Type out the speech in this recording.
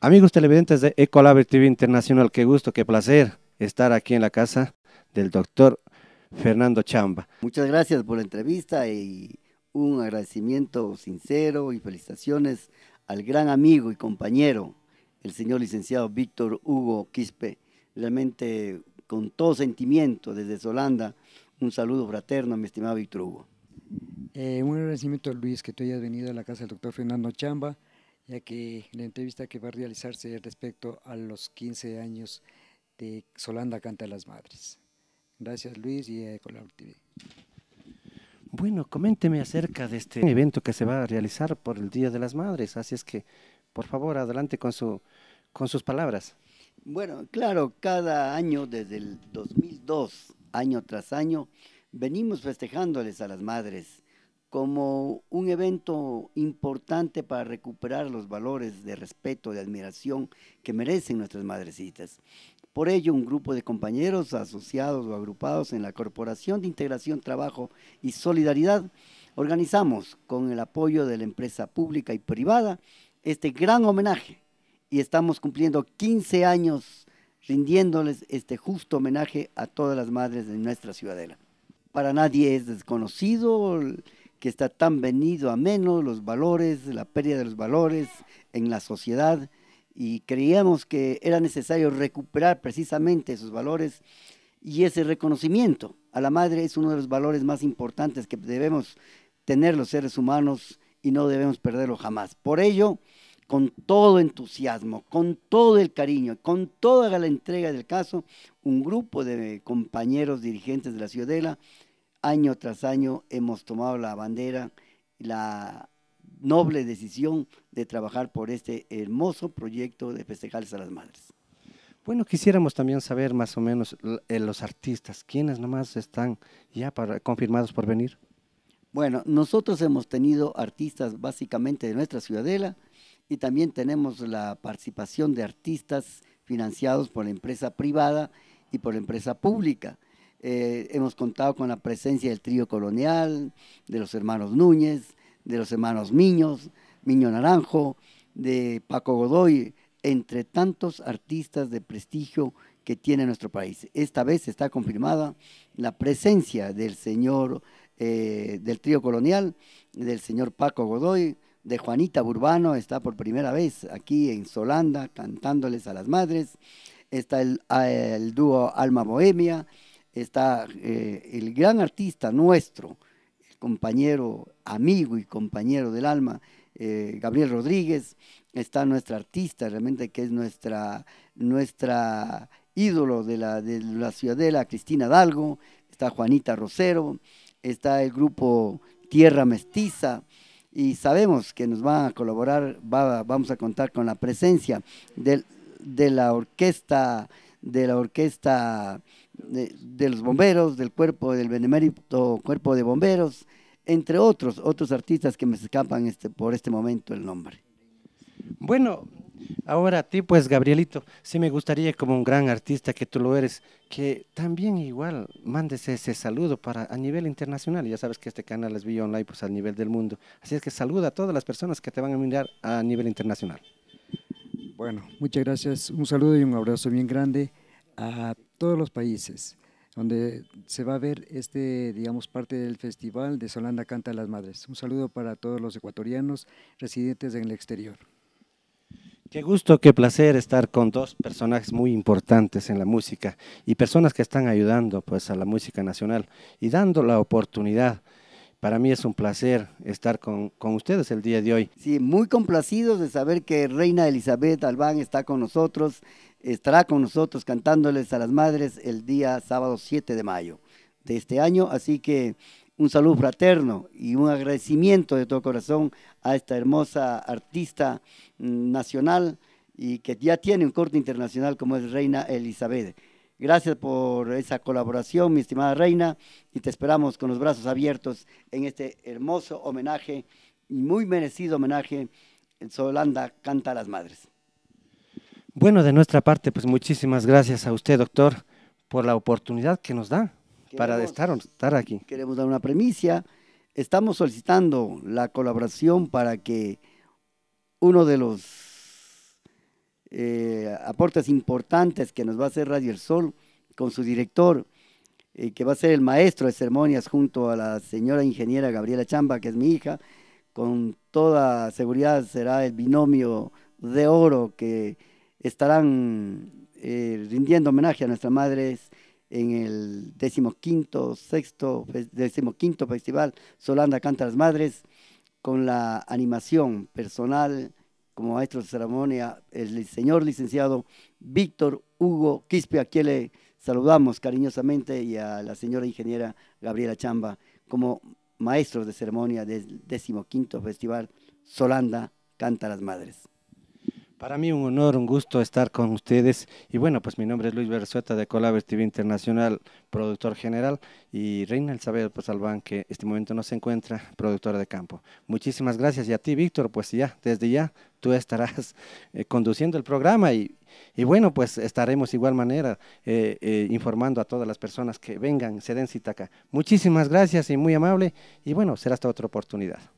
Amigos televidentes de Ecolab TV Internacional, qué gusto, qué placer estar aquí en la casa del doctor Fernando Chamba. Muchas gracias por la entrevista y un agradecimiento sincero y felicitaciones al gran amigo y compañero, el señor licenciado Víctor Hugo Quispe. Realmente con todo sentimiento desde Holanda, un saludo fraterno a mi estimado Víctor Hugo. Eh, un agradecimiento, Luis, que tú hayas venido a la casa del doctor Fernando Chamba ya que la entrevista que va a realizarse respecto a los 15 años de Solanda Canta a las Madres. Gracias Luis y eh, a TV. Bueno, coménteme acerca de este evento que se va a realizar por el Día de las Madres, así es que por favor adelante con, su, con sus palabras. Bueno, claro, cada año desde el 2002, año tras año, venimos festejándoles a las madres como un evento importante para recuperar los valores de respeto, de admiración que merecen nuestras madrecitas. Por ello, un grupo de compañeros asociados o agrupados en la Corporación de Integración, Trabajo y Solidaridad organizamos, con el apoyo de la empresa pública y privada, este gran homenaje y estamos cumpliendo 15 años rindiéndoles este justo homenaje a todas las madres de nuestra ciudadela. Para nadie es desconocido que está tan venido a menos los valores, la pérdida de los valores en la sociedad y creíamos que era necesario recuperar precisamente esos valores y ese reconocimiento a la madre es uno de los valores más importantes que debemos tener los seres humanos y no debemos perderlo jamás. Por ello, con todo entusiasmo, con todo el cariño, con toda la entrega del caso, un grupo de compañeros dirigentes de la Ciudadela año tras año hemos tomado la bandera, la noble decisión de trabajar por este hermoso proyecto de Festejales a las madres. Bueno, quisiéramos también saber más o menos eh, los artistas, quiénes nomás están ya confirmados por venir. Bueno, nosotros hemos tenido artistas básicamente de nuestra ciudadela y también tenemos la participación de artistas financiados por la empresa privada y por la empresa pública. Eh, hemos contado con la presencia del trío colonial, de los hermanos Núñez, de los hermanos Miños, Miño Naranjo, de Paco Godoy, entre tantos artistas de prestigio que tiene nuestro país. Esta vez está confirmada la presencia del señor eh, del trío colonial, del señor Paco Godoy, de Juanita Burbano, está por primera vez aquí en Solanda cantándoles a las madres. Está el, eh, el dúo Alma Bohemia, está eh, el gran artista nuestro, el compañero, amigo y compañero del alma, eh, Gabriel Rodríguez, está nuestra artista realmente que es nuestra, nuestra ídolo de la, de la ciudadela, Cristina Dalgo, está Juanita Rosero, está el grupo Tierra Mestiza, y sabemos que nos van a colaborar, vamos a contar con la presencia de la orquesta, de la orquesta de, los bomberos, del cuerpo del benemérito cuerpo de bomberos, entre otros, otros artistas que me escapan este, por este momento el nombre. Bueno, ahora a ti pues Gabrielito, sí me gustaría como un gran artista que tú lo eres, que también igual mandes ese saludo para a nivel internacional, ya sabes que este canal es Vía Online pues a nivel del mundo, así es que saluda a todas las personas que te van a mirar a nivel internacional. Bueno, muchas gracias, un saludo y un abrazo bien grande a todos los países, donde se va a ver este, digamos, parte del festival de Solanda Canta a las Madres. Un saludo para todos los ecuatorianos residentes en el exterior. Qué gusto, qué placer estar con dos personajes muy importantes en la música y personas que están ayudando pues a la música nacional y dando la oportunidad. Para mí es un placer estar con, con ustedes el día de hoy. Sí, muy complacidos de saber que Reina Elizabeth Albán está con nosotros estará con nosotros cantándoles a las madres el día sábado 7 de mayo de este año. Así que un saludo fraterno y un agradecimiento de todo corazón a esta hermosa artista mm, nacional y que ya tiene un corte internacional como es Reina Elizabeth. Gracias por esa colaboración, mi estimada Reina, y te esperamos con los brazos abiertos en este hermoso homenaje, y muy merecido homenaje, en Solanda Canta a las Madres. Bueno, de nuestra parte, pues muchísimas gracias a usted, doctor, por la oportunidad que nos da para estar, aquí. Queremos dar una premicia. Estamos solicitando la colaboración para que uno de los eh, aportes importantes que nos va a hacer Radio El Sol con su director, eh, que va a ser el maestro de ceremonias junto a la señora ingeniera Gabriela Chamba, que es mi hija, con toda seguridad será el binomio de oro que estarán eh, rindiendo homenaje a nuestras madres en el decimoquinto, sexto, pues, decimoquinto Festival Solanda Canta las Madres, con la animación personal como maestro de ceremonia, el señor licenciado Víctor Hugo Quispe, a quien le saludamos cariñosamente, y a la señora ingeniera Gabriela Chamba, como maestro de ceremonia del decimoquinto Festival Solanda Canta las Madres. Para mí un honor, un gusto estar con ustedes. Y bueno, pues mi nombre es Luis Berzueta de Colabers Internacional, productor general, y Reina saber, pues Albán, que este momento no se encuentra, productora de campo. Muchísimas gracias. Y a ti, Víctor, pues ya, desde ya, tú estarás eh, conduciendo el programa y, bueno, pues estaremos de igual manera eh, eh, informando a todas las personas que vengan, se den cita acá. Muchísimas gracias y muy amable. Y bueno, será hasta otra oportunidad.